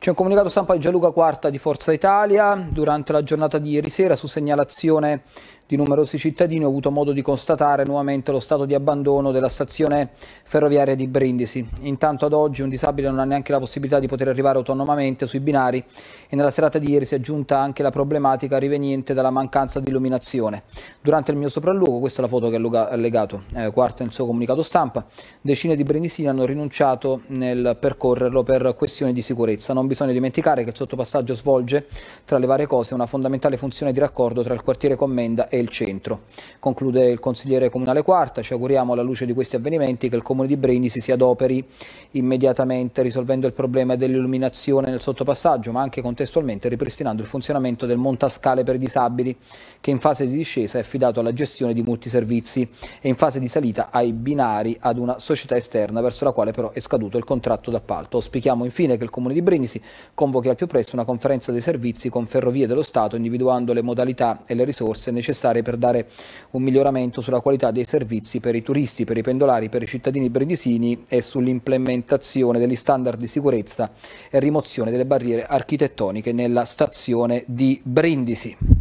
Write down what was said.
C'è un comunicato stampa di Gianluca Quarta di Forza Italia durante la giornata di ieri sera su segnalazione di numerosi cittadini ho avuto modo di constatare nuovamente lo stato di abbandono della stazione ferroviaria di Brindisi. Intanto ad oggi un disabile non ha neanche la possibilità di poter arrivare autonomamente sui binari e nella serata di ieri si è aggiunta anche la problematica riveniente dalla mancanza di illuminazione. Durante il mio sopralluogo, questa è la foto che ha allegato eh, Quarta nel suo comunicato stampa, decine di brindisini hanno rinunciato nel percorrerlo per questioni di sicurezza. Non bisogna dimenticare che il sottopassaggio svolge, tra le varie cose, una fondamentale funzione di raccordo tra il quartiere Commenda e il centro. Conclude il consigliere comunale Quarta, ci auguriamo alla luce di questi avvenimenti che il comune di Brindisi si adoperi immediatamente risolvendo il problema dell'illuminazione nel sottopassaggio, ma anche contestualmente ripristinando il funzionamento del montascale per i disabili, che in fase di discesa è affidato alla gestione di multiservizi e in fase di salita ai binari ad una società esterna verso la quale però è scaduto il contratto d'appalto. Auspichiamo infine che il comune di Brindisi convochi al più presto una conferenza dei servizi con Ferrovie dello Stato individuando le modalità e le risorse necessarie implementare per dare un miglioramento sulla qualità dei servizi per i turisti, per i pendolari, per i cittadini bredisini e sull'implementazione degli standard di sicurezza e rimozione delle barriere architettoniche nella stazione di Brindisi.